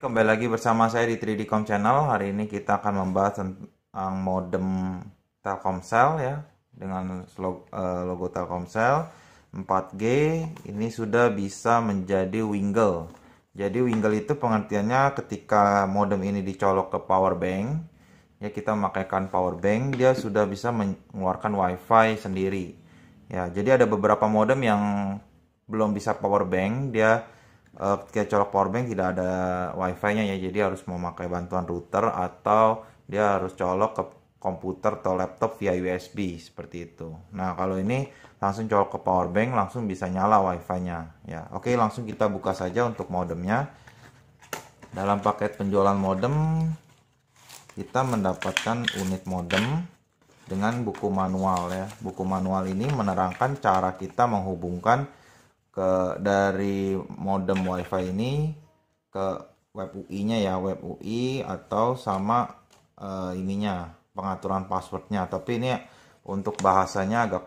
Kembali lagi bersama saya di 3Dcom Channel. Hari ini kita akan membahas tentang modem Telkomsel ya dengan logo, eh, logo Telkomsel 4G ini sudah bisa menjadi wingle. Jadi wingle itu pengertiannya ketika modem ini dicolok ke power bank ya kita memakaikan power bank dia sudah bisa mengeluarkan wifi sendiri. Ya, jadi ada beberapa modem yang belum bisa power bank dia uh, eh, ketika colok powerbank tidak ada wifi-nya ya jadi harus memakai bantuan router atau dia harus colok ke komputer atau laptop via USB seperti itu. Nah kalau ini langsung colok ke powerbank langsung bisa nyala wifi-nya ya. Oke langsung kita buka saja untuk modemnya. Dalam paket penjualan modem kita mendapatkan unit modem dengan buku manual ya. Buku manual ini menerangkan cara kita menghubungkan ke dari modem WiFi ini ke web UI-nya ya web UI atau sama uh, ininya pengaturan passwordnya tapi ini untuk bahasanya agak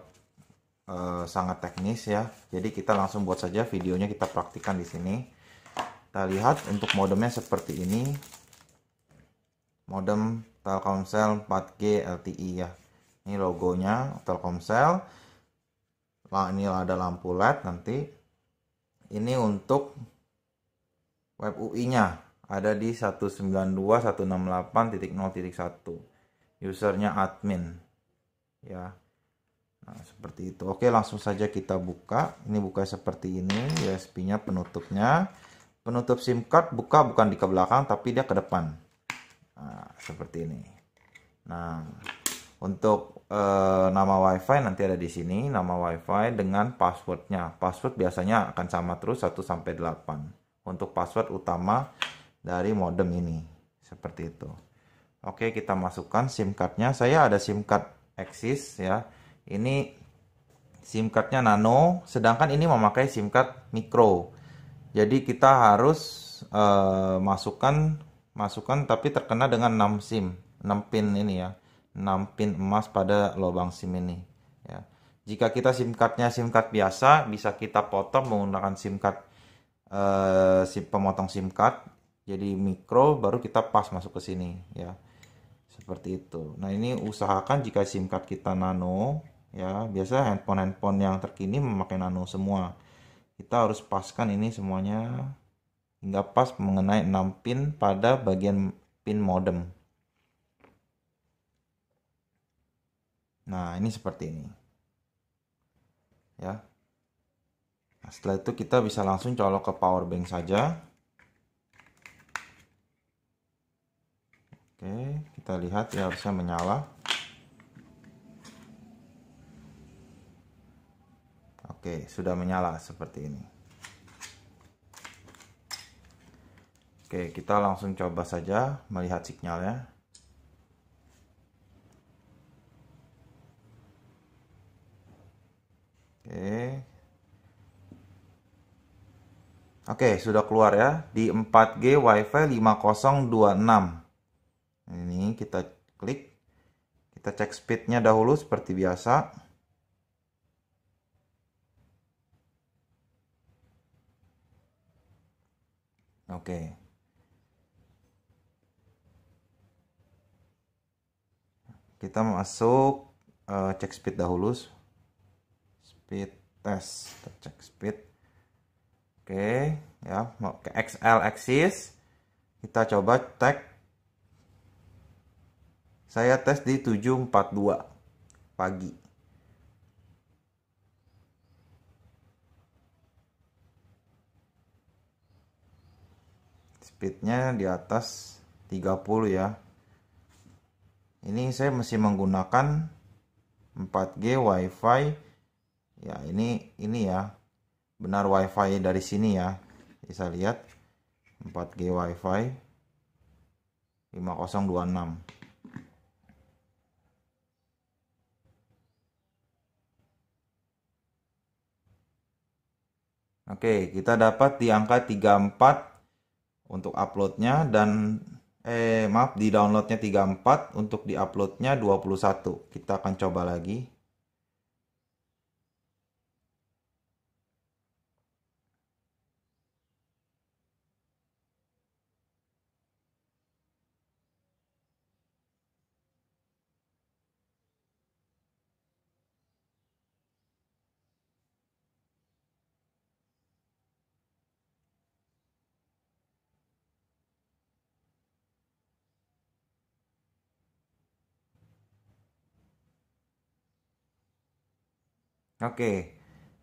uh, sangat teknis ya jadi kita langsung buat saja videonya kita praktikan di sini kita lihat untuk modemnya seperti ini modem Telkomsel 4G LTE ya ini logonya Telkomsel nah, ini ada lampu LED nanti ini untuk web UI nya ada di 192.168.0.1 usernya admin ya nah seperti itu oke langsung saja kita buka ini buka seperti ini USB nya penutupnya penutup SIM card buka bukan di ke belakang tapi dia ke depan nah seperti ini nah untuk e, nama WiFi nanti ada di sini, nama WiFi dengan passwordnya. Password biasanya akan sama terus 1 sampai 8. Untuk password utama dari modem ini, seperti itu. Oke, kita masukkan SIM cardnya. Saya ada SIM card Axis ya. Ini SIM cardnya nano, sedangkan ini memakai SIM card micro. Jadi kita harus e, masukkan masukkan tapi terkena dengan 6 SIM, 6 pin ini ya. 6 pin emas pada lubang SIM ini ya. Jika kita SIM cardnya SIM card biasa bisa kita potong menggunakan SIM card eh, pemotong SIM card jadi mikro baru kita pas masuk ke sini ya. Seperti itu. Nah, ini usahakan jika SIM card kita nano ya, biasa handphone-handphone yang terkini memakai nano semua. Kita harus paskan ini semuanya hingga pas mengenai 6 pin pada bagian pin modem. Nah, ini seperti ini. Ya. Nah, setelah itu kita bisa langsung colok ke power bank saja. Oke, kita lihat ya harusnya menyala. Oke, sudah menyala seperti ini. Oke, kita langsung coba saja melihat sinyalnya. Oke. Oke, sudah keluar ya. Di 4G WiFi 5026. Nah, ini kita klik. Kita cek speednya dahulu seperti biasa. Oke. Kita masuk uh, cek speed dahulu speed test kita cek speed oke ya mau ke XL axis kita coba tag saya tes di 7.42 pagi speednya di atas 30 ya ini saya masih menggunakan 4G WiFi ya ini ini ya benar wifi dari sini ya bisa lihat 4G wifi 5026 Oke, kita dapat di angka 34 untuk uploadnya dan eh maaf di downloadnya 34 untuk di uploadnya 21. Kita akan coba lagi. Oke.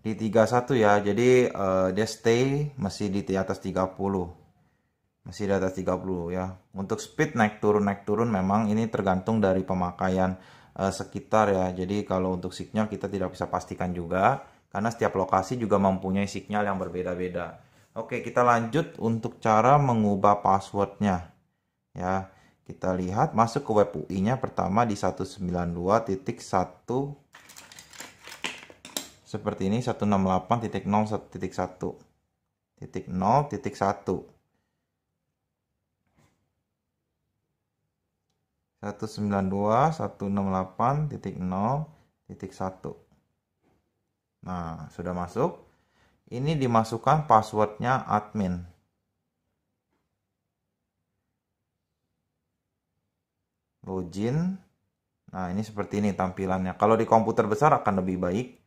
Di 31 ya. Jadi uh, dia stay masih di atas 30. Masih di atas 30 ya. Untuk speed naik turun naik turun memang ini tergantung dari pemakaian uh, sekitar ya. Jadi kalau untuk signal kita tidak bisa pastikan juga karena setiap lokasi juga mempunyai signal yang berbeda-beda. Oke, kita lanjut untuk cara mengubah passwordnya. Ya, kita lihat masuk ke web UI-nya pertama di 192.1 seperti ini 168.0.1 titik 0 titik Nah, sudah masuk. Ini dimasukkan passwordnya admin. Login. Nah, ini seperti ini tampilannya. Kalau di komputer besar akan lebih baik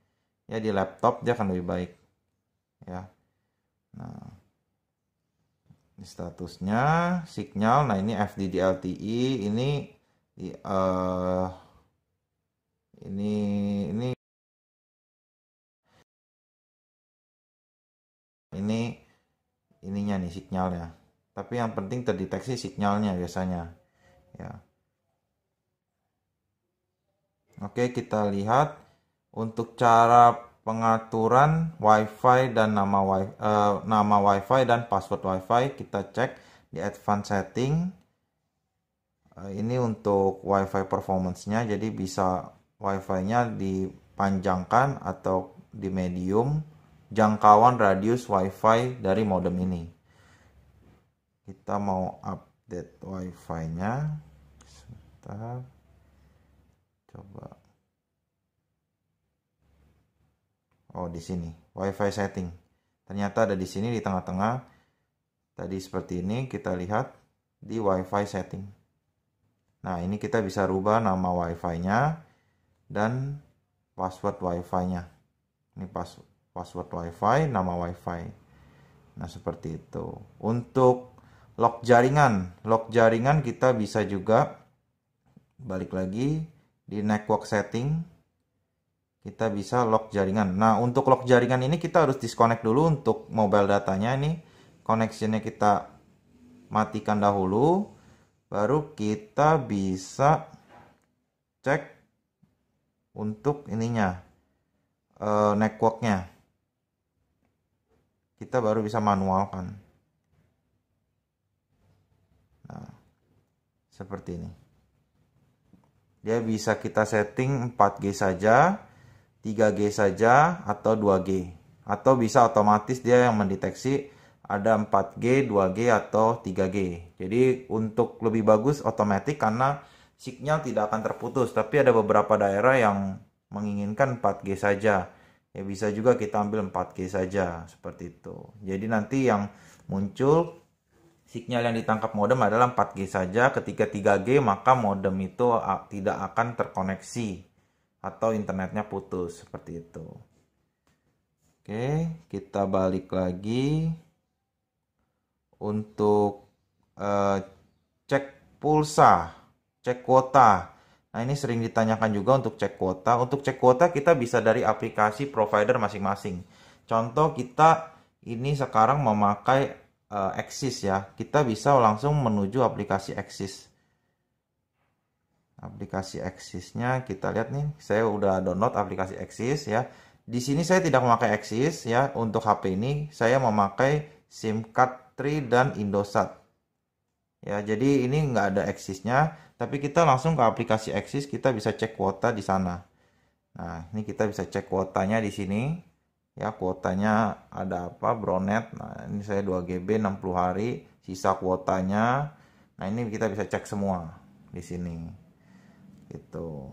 ya di laptop dia akan lebih baik ya nah ini statusnya signal nah ini FDD LTE ini uh, ini ini ini ininya nih signalnya tapi yang penting terdeteksi signalnya biasanya ya oke kita lihat untuk cara pengaturan WiFi dan nama wi, uh, nama WiFi dan password WiFi kita cek di advanced setting. uh, ini untuk WiFi performancenya, jadi bisa WiFi-nya dipanjangkan atau di medium jangkauan radius WiFi dari modem ini. Kita mau update WiFi-nya. Sebentar. Coba Oh, di sini. Wi-Fi setting. Ternyata ada di sini di tengah-tengah. Tadi seperti ini kita lihat di Wi-Fi setting. Nah, ini kita bisa rubah nama Wi-Fi-nya dan password Wi-Fi-nya. Ini pas password Wi-Fi, nama Wi-Fi. Nah, seperti itu. Untuk lock jaringan, lock jaringan kita bisa juga balik lagi di network setting kita bisa lock jaringan. Nah, untuk lock jaringan ini kita harus disconnect dulu untuk mobile datanya ini. Connectionnya kita matikan dahulu. Baru kita bisa cek untuk ininya, uh, networknya. Kita baru bisa manualkan. Nah, seperti ini. Dia bisa kita setting 4G saja 3G saja atau 2G atau bisa otomatis dia yang mendeteksi ada 4G, 2G atau 3G. Jadi untuk lebih bagus otomatis karena signal tidak akan terputus, tapi ada beberapa daerah yang menginginkan 4G saja. Ya bisa juga kita ambil 4G saja seperti itu. Jadi nanti yang muncul sinyal yang ditangkap modem adalah 4G saja. Ketika 3G maka modem itu tidak akan terkoneksi atau internetnya putus seperti itu. Oke, kita balik lagi untuk uh, cek pulsa, cek kuota. Nah, ini sering ditanyakan juga untuk cek kuota. Untuk cek kuota kita bisa dari aplikasi provider masing-masing. Contoh kita ini sekarang memakai uh, Axis ya. Kita bisa langsung menuju aplikasi Axis aplikasi Axis-nya kita lihat nih saya udah download aplikasi Axis ya di sini saya tidak memakai Axis ya untuk HP ini saya memakai SIM card Tri dan Indosat ya jadi ini nggak ada Axis-nya, tapi kita langsung ke aplikasi Axis kita bisa cek kuota di sana nah ini kita bisa cek kuotanya di sini ya kuotanya ada apa bronet nah ini saya 2 GB 60 hari sisa kuotanya nah ini kita bisa cek semua di sini itu.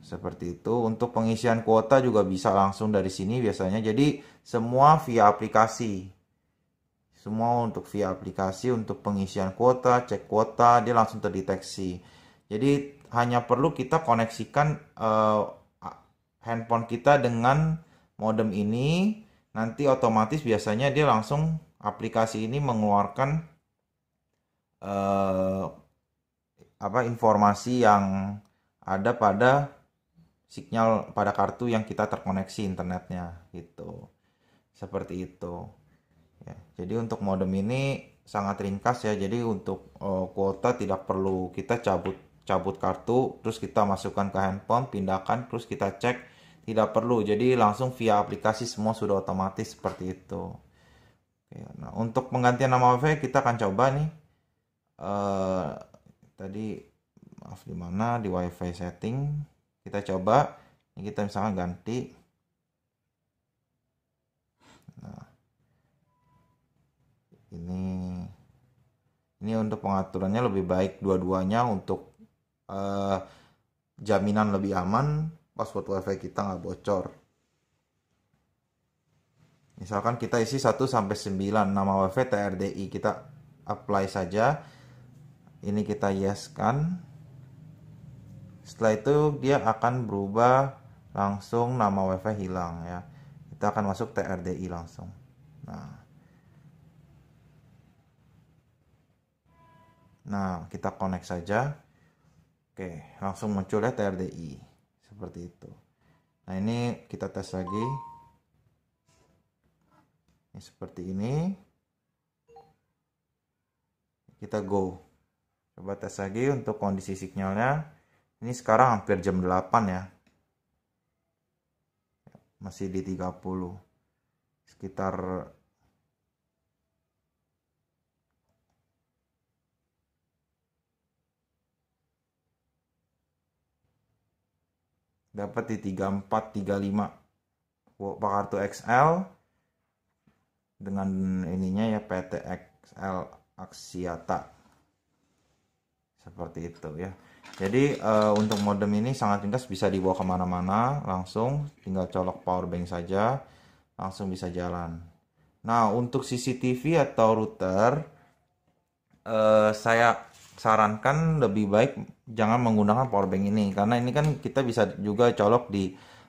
Seperti itu. Untuk pengisian kuota juga bisa langsung dari sini biasanya. Jadi semua via aplikasi. Semua untuk via aplikasi untuk pengisian kuota, cek kuota, dia langsung terdeteksi. Jadi hanya perlu kita koneksikan uh, handphone kita dengan modem ini. Nanti otomatis biasanya dia langsung aplikasi ini mengeluarkan uh, apa informasi yang ada pada sinyal pada kartu yang kita terkoneksi internetnya gitu seperti itu ya, jadi untuk modem ini sangat ringkas ya jadi untuk uh, kuota tidak perlu kita cabut cabut kartu terus kita masukkan ke handphone pindahkan terus kita cek tidak perlu jadi langsung via aplikasi semua sudah otomatis seperti itu Oke, nah untuk penggantian nama WiFi kita akan coba nih uh, tadi maaf di mana di wifi setting kita coba ini kita misalkan ganti nah ini ini untuk pengaturannya lebih baik dua-duanya untuk eh, jaminan lebih aman password wifi kita nggak bocor misalkan kita isi 1 sampai 9 nama wifi TRDI kita apply saja ini kita yeskan setelah itu dia akan berubah langsung nama wifi hilang ya kita akan masuk TRDI langsung nah nah kita connect saja oke langsung muncul ya TRDI seperti itu nah ini kita tes lagi ini seperti ini kita go coba tes lagi untuk kondisi sinyalnya ini sekarang hampir jam 8 ya masih di 30 sekitar dapat di 34 35 Pak kartu XL dengan ininya ya PT XL Aksiata seperti itu ya jadi uh, untuk modem ini sangat ringkas bisa dibawa kemana-mana langsung tinggal colok power bank saja langsung bisa jalan nah untuk CCTV atau router uh, saya sarankan lebih baik jangan menggunakan power bank ini karena ini kan kita bisa juga colok di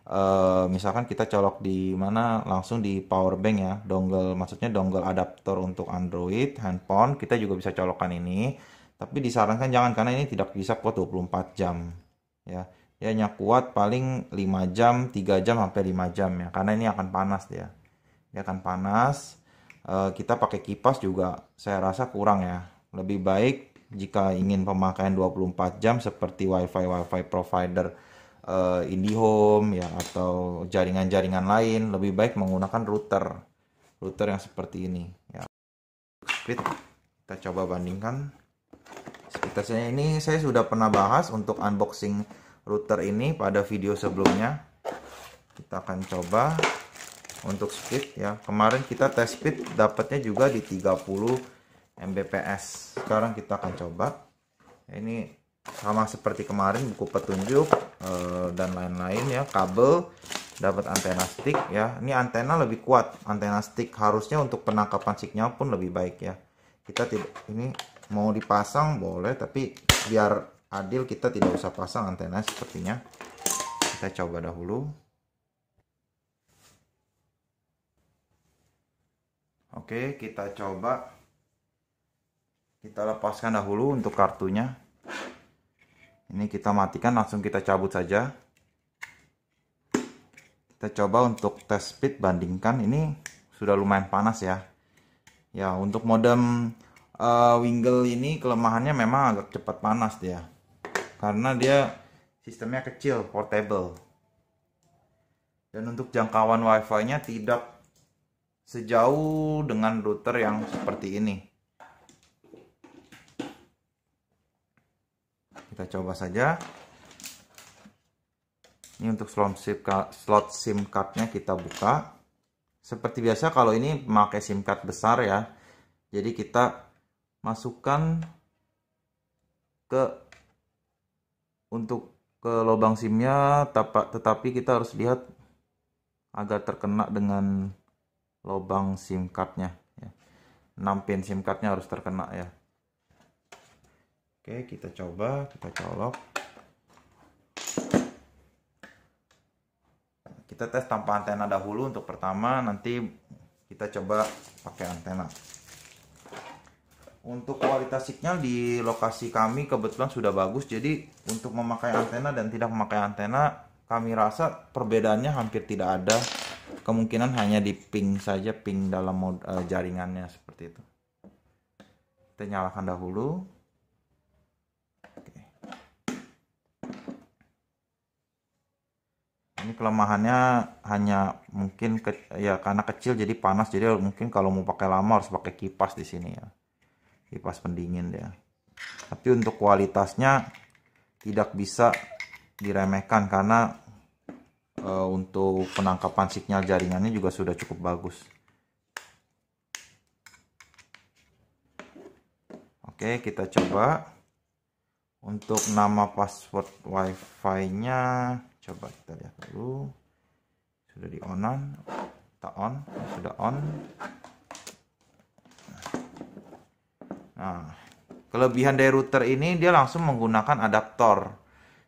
Uh, misalkan kita colok di mana langsung di power bank ya dongle maksudnya dongle adaptor untuk Android handphone kita juga bisa colokan ini tapi disarankan jangan karena ini tidak bisa kuat 24 jam. Ya, Ya hanya kuat paling 5 jam, 3 jam sampai 5 jam ya. Karena ini akan panas dia. Dia akan panas. E, kita pakai kipas juga saya rasa kurang ya. Lebih baik jika ingin pemakaian 24 jam seperti wifi wifi provider e, IndiHome ya atau jaringan-jaringan lain lebih baik menggunakan router router yang seperti ini ya kita coba bandingkan sekitarnya ini saya sudah pernah bahas untuk unboxing router ini pada video sebelumnya kita akan coba untuk speed ya kemarin kita tes speed dapatnya juga di 30 Mbps sekarang kita akan coba ini sama seperti kemarin buku petunjuk eh, dan lain-lain ya kabel dapat antena stick ya ini antena lebih kuat antena stick harusnya untuk penangkapan sinyal pun lebih baik ya kita tidak ini mau dipasang boleh tapi biar adil kita tidak usah pasang antena sepertinya kita coba dahulu oke kita coba kita lepaskan dahulu untuk kartunya ini kita matikan langsung kita cabut saja kita coba untuk tes speed bandingkan ini sudah lumayan panas ya ya untuk modem uh, Wingle ini kelemahannya memang agak cepat panas dia karena dia sistemnya kecil portable dan untuk jangkauan wifi nya tidak sejauh dengan router yang seperti ini kita coba saja ini untuk slot SIM card, slot cardnya kita buka seperti biasa kalau ini memakai SIM card besar ya jadi kita masukkan ke untuk ke lubang simnya tetapi kita harus lihat agar terkena dengan lubang sim cardnya ya. 6 pin sim cardnya harus terkena ya oke kita coba kita colok kita tes tanpa antena dahulu untuk pertama nanti kita coba pakai antena untuk kualitas sinyal di lokasi kami kebetulan sudah bagus jadi untuk memakai antena dan tidak memakai antena kami rasa perbedaannya hampir tidak ada kemungkinan hanya di ping saja ping dalam mode, uh, jaringannya seperti itu kita nyalakan dahulu Oke. ini kelemahannya hanya mungkin ke, ya karena kecil jadi panas jadi mungkin kalau mau pakai lama harus pakai kipas di sini ya kipas pendingin ya tapi untuk kualitasnya tidak bisa diremehkan karena e, untuk penangkapan sinyal jaringannya juga sudah cukup bagus oke kita coba untuk nama password wifi nya coba kita lihat dulu sudah di onan tak on sudah on Nah, kelebihan dari router ini dia langsung menggunakan adaptor.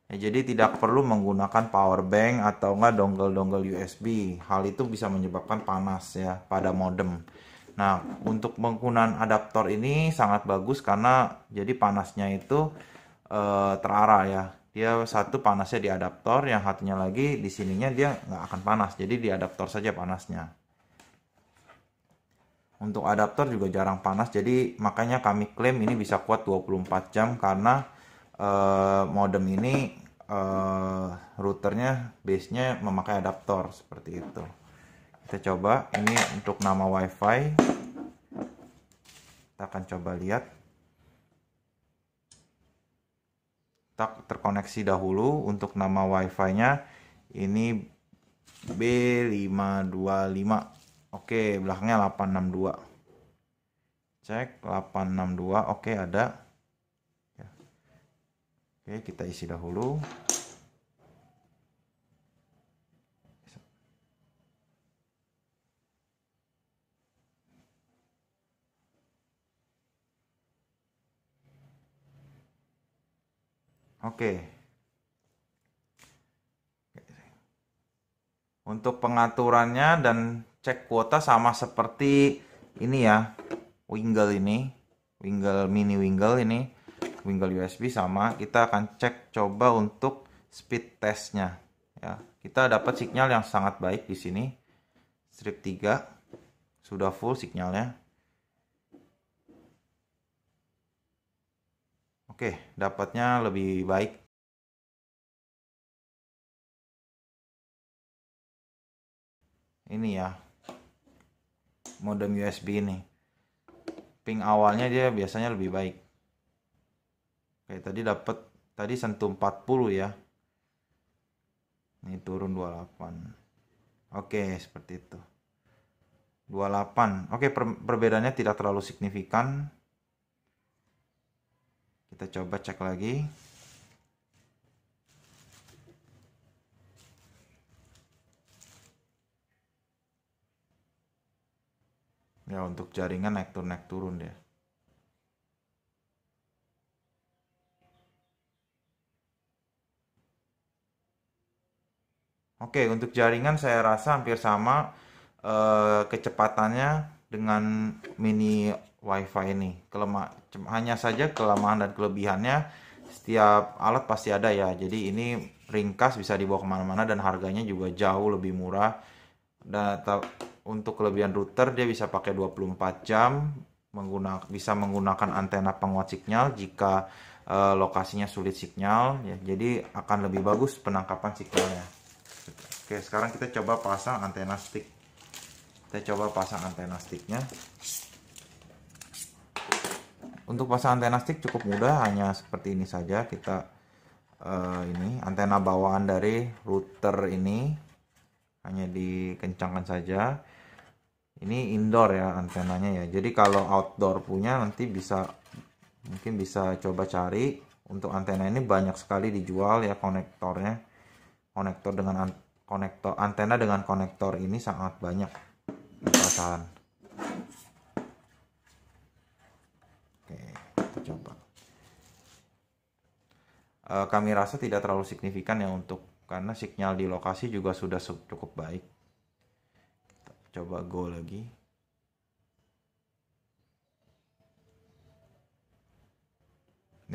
Ya, jadi tidak perlu menggunakan power bank atau enggak dongle-dongle USB. Hal itu bisa menyebabkan panas ya pada modem. Nah, untuk penggunaan adaptor ini sangat bagus karena jadi panasnya itu e, terarah ya. Dia satu panasnya di adaptor, yang satunya lagi di sininya dia nggak akan panas. Jadi di adaptor saja panasnya. Untuk adaptor juga jarang panas, jadi makanya kami klaim ini bisa kuat 24 jam karena uh, modem ini uh, routernya base-nya memakai adaptor seperti itu. Kita coba, ini untuk nama WiFi. Kita akan coba lihat. tak terkoneksi dahulu untuk nama WiFi-nya. Ini B525 Oke, belakangnya 862. Cek 862. Oke, ada. Ya. Oke, kita isi dahulu. Oke. Untuk pengaturannya dan cek kuota sama seperti ini ya wingle ini wingle mini wingle ini wingle USB sama kita akan cek coba untuk speed testnya ya kita dapat sinyal yang sangat baik di sini strip 3 sudah full sinyalnya Oke, dapatnya lebih baik ini ya modem USB ini ping awalnya dia biasanya lebih baik oke tadi dapat tadi sentuh 40 ya ini turun 28 oke seperti itu 28 oke per perbedaannya tidak terlalu signifikan kita coba cek lagi ya untuk jaringan naik turun naik turun ya Oke, untuk jaringan saya rasa hampir sama eh, kecepatannya dengan mini WiFi ini. Kelemah hanya saja kelemahan dan kelebihannya setiap alat pasti ada ya. Jadi ini ringkas bisa dibawa kemana-mana dan harganya juga jauh lebih murah untuk kelebihan router dia bisa pakai 24 jam menggunakan bisa menggunakan antena penguat sinyal jika uh, lokasinya sulit sinyal ya jadi akan lebih bagus penangkapan sinyalnya oke sekarang kita coba pasang antena stick kita coba pasang antena sticknya untuk pasang antena stick cukup mudah hanya seperti ini saja kita uh, ini antena bawaan dari router ini hanya dikencangkan saja ini indoor ya antenanya ya jadi kalau outdoor punya nanti bisa mungkin bisa coba cari untuk antena ini banyak sekali dijual ya konektornya konektor dengan an konektor antena dengan konektor ini sangat banyak di pasaran oke kita coba e, kami rasa tidak terlalu signifikan ya untuk karena sinyal di lokasi juga sudah cukup baik coba go lagi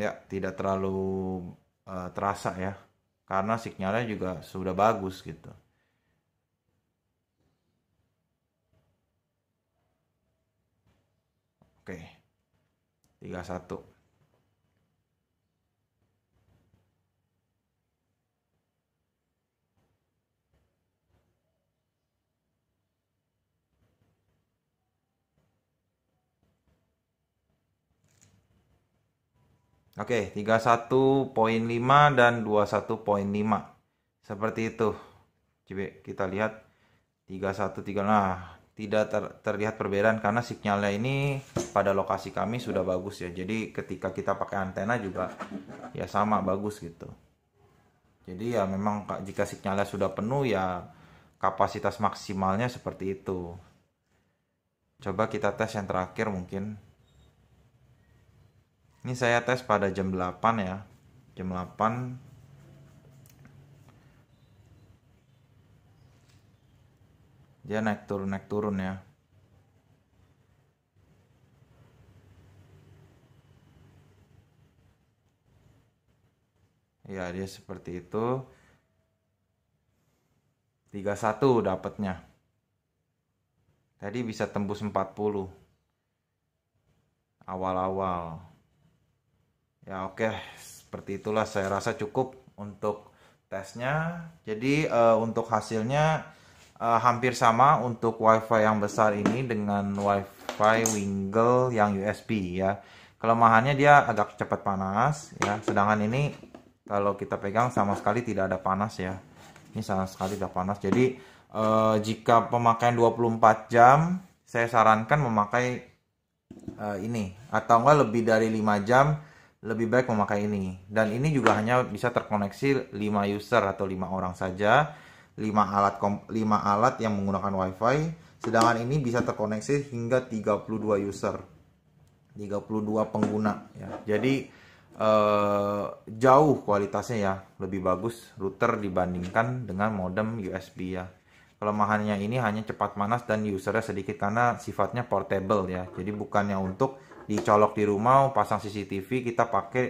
ya tidak terlalu uh, terasa ya karena sinyalnya juga sudah bagus gitu oke 31 Oke, okay, 31.5 dan 21.5. Seperti itu. Coba kita lihat 31 nah tidak ter, terlihat perbedaan karena sinyalnya ini pada lokasi kami sudah bagus ya. Jadi ketika kita pakai antena juga ya sama bagus gitu. Jadi ya memang jika sinyalnya sudah penuh ya kapasitas maksimalnya seperti itu. Coba kita tes yang terakhir mungkin ini saya tes pada jam 8 ya jam 8 dia naik turun naik turun ya ya dia seperti itu 31 dapatnya tadi bisa tembus 40 awal-awal ya oke seperti itulah saya rasa cukup untuk tesnya jadi uh, untuk hasilnya uh, hampir sama untuk wifi yang besar ini dengan wifi wingle yang USB ya kelemahannya dia agak cepat panas ya sedangkan ini kalau kita pegang sama sekali tidak ada panas ya ini sama sekali tidak panas jadi uh, jika pemakaian 24 jam saya sarankan memakai uh, ini atau enggak lebih dari 5 jam lebih baik memakai ini. Dan ini juga hanya bisa terkoneksi 5 user atau 5 orang saja, 5 alat 5 alat yang menggunakan WiFi, sedangkan ini bisa terkoneksi hingga 32 user. 32 pengguna ya. Jadi eh, jauh kualitasnya ya, lebih bagus router dibandingkan dengan modem USB ya. Kelemahannya ini hanya cepat panas dan usernya sedikit karena sifatnya portable ya. Jadi bukannya untuk dicolok di rumah pasang CCTV kita pakai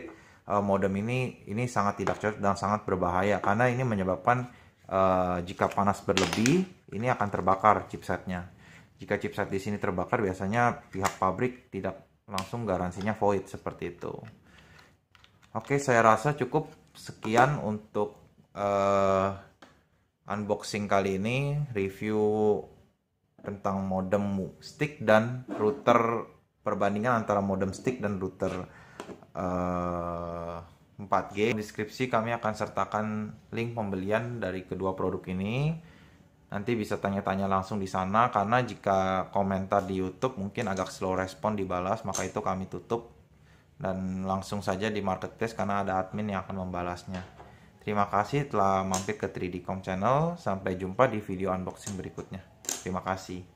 uh, modem ini ini sangat tidak cocok dan sangat berbahaya karena ini menyebabkan uh, jika panas berlebih ini akan terbakar chipsetnya jika chipset di sini terbakar biasanya pihak pabrik tidak langsung garansinya void seperti itu oke saya rasa cukup sekian untuk uh, unboxing kali ini review tentang modem stick dan router perbandingan antara modem stick dan router uh, eh, 4G. Di deskripsi kami akan sertakan link pembelian dari kedua produk ini. Nanti bisa tanya-tanya langsung di sana karena jika komentar di YouTube mungkin agak slow respon dibalas, maka itu kami tutup dan langsung saja di market test karena ada admin yang akan membalasnya. Terima kasih telah mampir ke 3Dcom channel. Sampai jumpa di video unboxing berikutnya. Terima kasih.